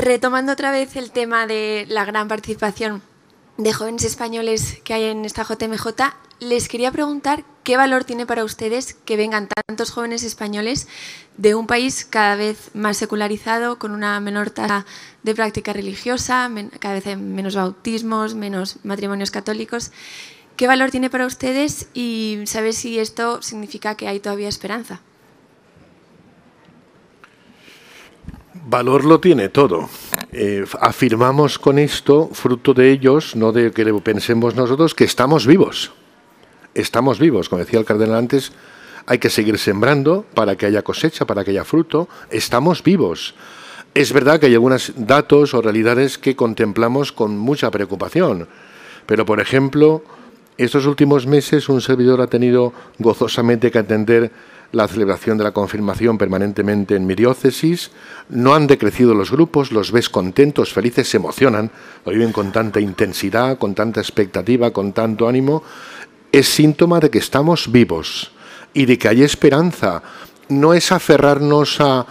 retomando otra vez el tema de la gran participación de jóvenes españoles que hay en esta JMJ, les quería preguntar qué valor tiene para ustedes que vengan tantos jóvenes españoles de un país cada vez más secularizado, con una menor tasa de práctica religiosa, cada vez menos bautismos, menos matrimonios católicos. ¿Qué valor tiene para ustedes y saber si esto significa que hay todavía esperanza? Valor lo tiene todo. Eh, afirmamos con esto, fruto de ellos, no de que pensemos nosotros, que estamos vivos. Estamos vivos, como decía el cardenal antes, hay que seguir sembrando para que haya cosecha, para que haya fruto. Estamos vivos. Es verdad que hay algunos datos o realidades que contemplamos con mucha preocupación, pero por ejemplo, estos últimos meses un servidor ha tenido gozosamente que atender la celebración de la confirmación permanentemente en mi diócesis. No han decrecido los grupos, los ves contentos, felices, se emocionan, lo viven con tanta intensidad, con tanta expectativa, con tanto ánimo. Es síntoma de que estamos vivos y de que hay esperanza. No es aferrarnos a,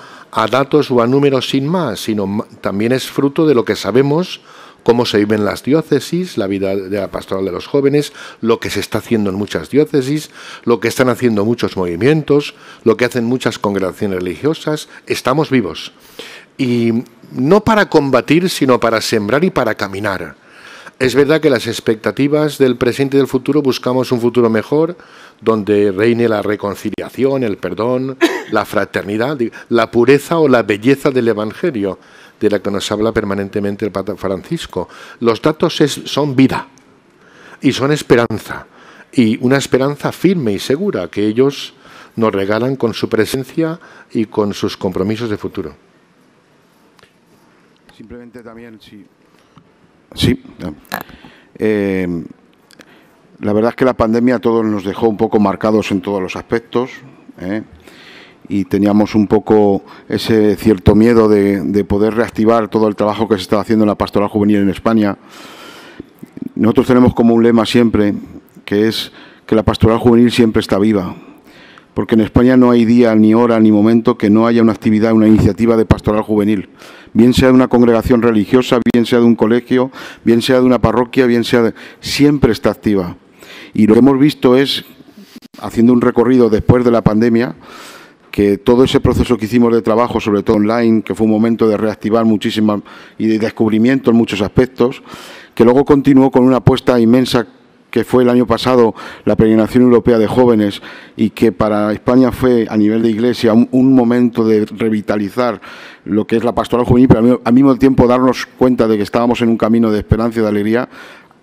datos o a números sin más, sino también es fruto de lo que sabemos cómo se viven las diócesis, la vida de la pastoral de los jóvenes, lo que se está haciendo en muchas diócesis, lo que están haciendo muchos movimientos, lo que hacen muchas congregaciones religiosas. Estamos vivos. Y no para combatir, sino para sembrar y para caminar. Es verdad que las expectativas del presente y del futuro buscamos un futuro mejor, donde reine la reconciliación, el perdón, la fraternidad, la pureza o la belleza del Evangelio, de la que nos habla permanentemente el Papa Francisco. Los datos son vida y son esperanza, y una esperanza firme y segura que ellos nos regalan con su presencia y con sus compromisos de futuro. Simplemente también, sí. Sí. Em, la verdad es que la pandemia todos nos dejó un poco marcados en todos los aspectos. ¿eh? y teníamos un poco ese cierto miedo de, poder reactivar todo el trabajo que se está haciendo en la pastoral juvenil en España. Nosotros tenemos como un lema siempre, que es que la pastoral juvenil siempre está viva, porque en España no hay día, ni hora, ni momento que no haya una actividad, una iniciativa de pastoral juvenil, bien sea de una congregación religiosa, bien sea de un colegio, bien sea de una parroquia, bien sea de... siempre está activa. Y lo que hemos visto es, haciendo un recorrido después de la pandemia, que todo ese proceso que hicimos de trabajo, sobre todo online, que fue un momento de reactivar muchísimas y de descubrimiento en muchos aspectos, que luego continuó con una apuesta inmensa que fue el año pasado la peregrinación europea de jóvenes y que para España fue a nivel de iglesia un, momento de revitalizar lo que es la pastoral juvenil, pero al mismo, mismo tiempo darnos cuenta de que estábamos en un camino de esperanza y de alegría,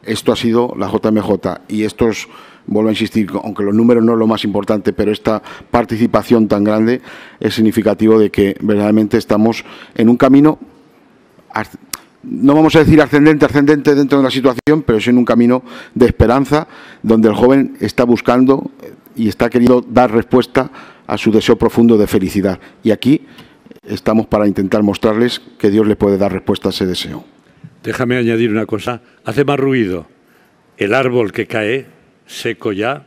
esto ha sido la JMJ y estos vuelvo a insistir, aunque los números no es lo más importante, pero esta participación tan grande es significativo de que verdaderamente estamos en un camino, no vamos a decir ascendente, ascendente dentro de la situación, pero es en un camino de esperanza donde el joven está buscando eh, y está queriendo dar respuesta a su deseo profundo de felicidad. Y aquí estamos para intentar mostrarles que Dios le puede dar respuesta a ese deseo. Déjame añadir una cosa. Hace más ruido el árbol que cae seco ya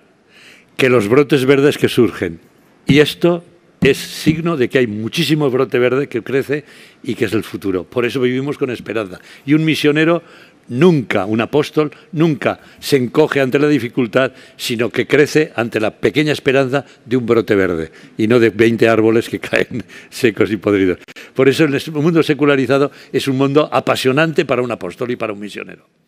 que los brotes verdes que surgen. Y esto es signo de que hay muchísimo brote verde que crece y que es el futuro. Por eso vivimos con esperanza. Y un misionero nunca, un apóstol, nunca se encoge ante la dificultad, sino que crece ante la pequeña esperanza de un brote verde y no de 20 árboles que caen secos y podridos. Por eso el mundo secularizado es un mundo apasionante para un apóstol y para un misionero.